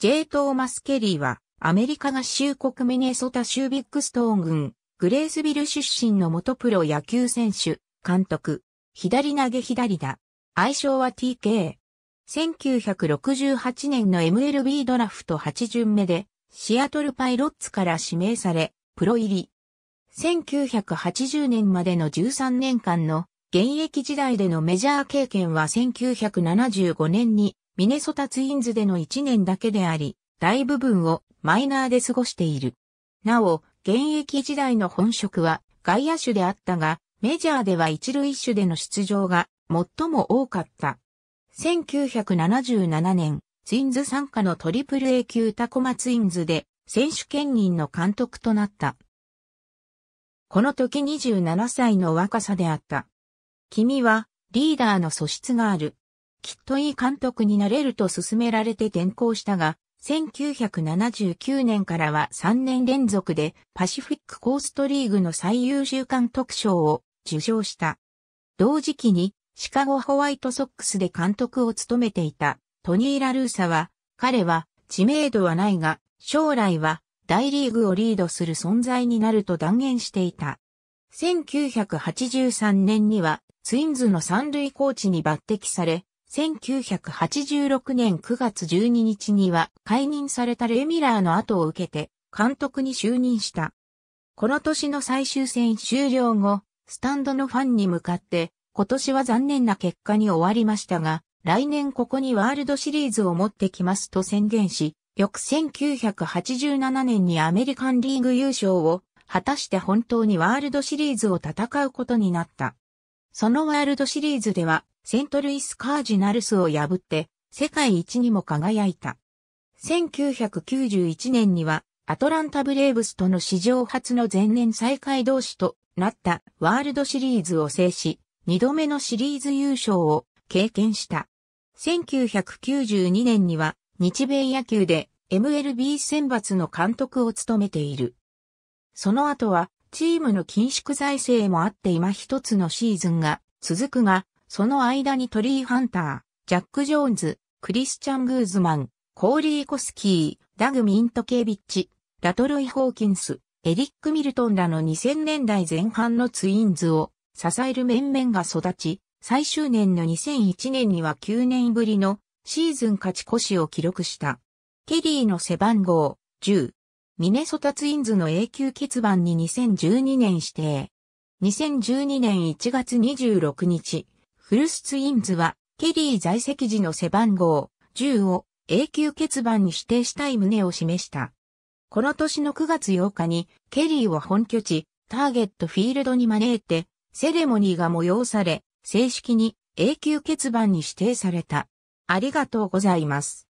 J. トーマス・ケリーは、アメリカ合衆国ミネソタ州ビッグストーン郡、グレースビル出身の元プロ野球選手、監督、左投げ左打、愛称は TK。1968年の MLB ドラフト8巡目で、シアトルパイロッツから指名され、プロ入り。1980年までの13年間の現役時代でのメジャー経験は1975年にミネソタツインズでの1年だけであり、大部分をマイナーで過ごしている。なお、現役時代の本職は外野手であったが、メジャーでは一塁手での出場が最も多かった。1977年、ツインズ参加のトリプル A 級タコマツインズで選手兼任の監督となった。この時27歳の若さであった。君はリーダーの素質がある。きっといい監督になれると勧められて転校したが、1979年からは3年連続でパシフィックコーストリーグの最優秀監督賞を受賞した。同時期にシカゴホワイトソックスで監督を務めていたトニー・ラルーサは、彼は知名度はないが、将来は大リーグをリードする存在になると断言していた。1983年にはツインズの三塁コーチに抜擢され、1986年9月12日には解任されたレミラーの後を受けて監督に就任した。この年の最終戦終了後、スタンドのファンに向かって今年は残念な結果に終わりましたが、来年ここにワールドシリーズを持ってきますと宣言し、翌1987年にアメリカンリーグ優勝を果たして本当にワールドシリーズを戦うことになった。そのワールドシリーズではセントルイス・カージナルスを破って世界一にも輝いた。1991年にはアトランタ・ブレーブスとの史上初の前年再開同士となったワールドシリーズを制し、2度目のシリーズ優勝を経験した。1992年には日米野球で MLB 選抜の監督を務めている。その後はチームの緊縮財政もあって今一つのシーズンが続くが、その間にトリー・ハンター、ジャック・ジョーンズ、クリスチャン・グーズマン、コーリー・コスキー、ダグ・ミントケービッチ、ラトルイ・ホーキンス、エリック・ミルトンらの2000年代前半のツインズを支える面々が育ち、最終年の2001年には9年ぶりのシーズン勝ち越しを記録した。ケリーの背番号10。ミネソタツインズの永久欠番に2012年指定。2012年1月26日、フルスツインズは、ケリー在籍時の背番号10を永久欠番に指定したい旨を示した。この年の9月8日に、ケリーを本拠地、ターゲットフィールドに招いて、セレモニーが催され、正式に永久欠番に指定された。ありがとうございます。